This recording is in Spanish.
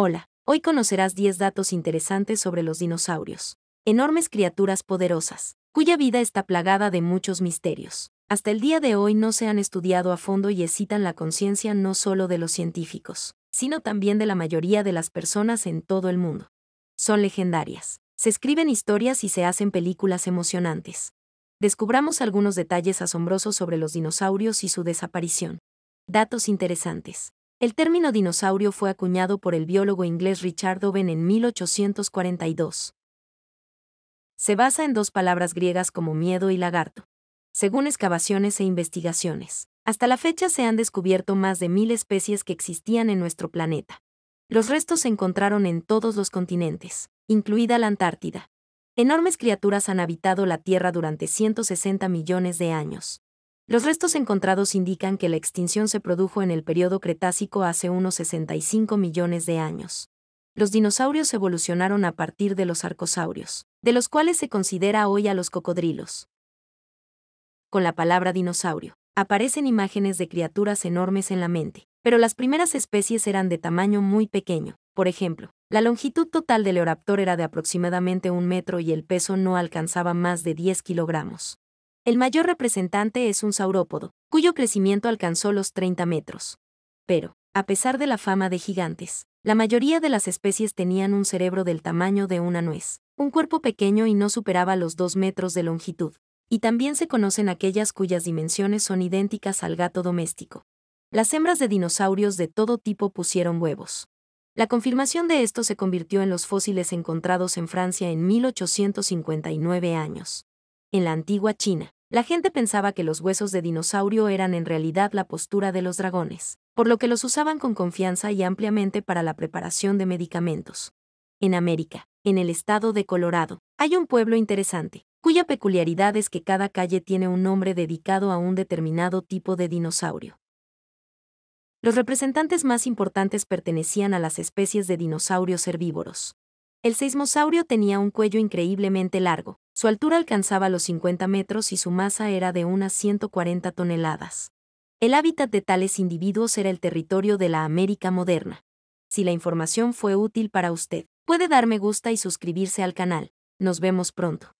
Hola, hoy conocerás 10 datos interesantes sobre los dinosaurios. Enormes criaturas poderosas, cuya vida está plagada de muchos misterios. Hasta el día de hoy no se han estudiado a fondo y excitan la conciencia no solo de los científicos, sino también de la mayoría de las personas en todo el mundo. Son legendarias. Se escriben historias y se hacen películas emocionantes. Descubramos algunos detalles asombrosos sobre los dinosaurios y su desaparición. Datos interesantes. El término dinosaurio fue acuñado por el biólogo inglés Richard Owen en 1842. Se basa en dos palabras griegas como miedo y lagarto. Según excavaciones e investigaciones, hasta la fecha se han descubierto más de mil especies que existían en nuestro planeta. Los restos se encontraron en todos los continentes, incluida la Antártida. Enormes criaturas han habitado la Tierra durante 160 millones de años. Los restos encontrados indican que la extinción se produjo en el periodo Cretácico hace unos 65 millones de años. Los dinosaurios evolucionaron a partir de los arcosaurios, de los cuales se considera hoy a los cocodrilos. Con la palabra dinosaurio, aparecen imágenes de criaturas enormes en la mente, pero las primeras especies eran de tamaño muy pequeño. Por ejemplo, la longitud total del oraptor era de aproximadamente un metro y el peso no alcanzaba más de 10 kilogramos. El mayor representante es un saurópodo, cuyo crecimiento alcanzó los 30 metros. Pero, a pesar de la fama de gigantes, la mayoría de las especies tenían un cerebro del tamaño de una nuez, un cuerpo pequeño y no superaba los 2 metros de longitud, y también se conocen aquellas cuyas dimensiones son idénticas al gato doméstico. Las hembras de dinosaurios de todo tipo pusieron huevos. La confirmación de esto se convirtió en los fósiles encontrados en Francia en 1859 años. En la antigua China, la gente pensaba que los huesos de dinosaurio eran en realidad la postura de los dragones, por lo que los usaban con confianza y ampliamente para la preparación de medicamentos. En América, en el estado de Colorado, hay un pueblo interesante, cuya peculiaridad es que cada calle tiene un nombre dedicado a un determinado tipo de dinosaurio. Los representantes más importantes pertenecían a las especies de dinosaurios herbívoros. El seismosaurio tenía un cuello increíblemente largo, su altura alcanzaba los 50 metros y su masa era de unas 140 toneladas. El hábitat de tales individuos era el territorio de la América moderna. Si la información fue útil para usted, puede dar me gusta y suscribirse al canal. Nos vemos pronto.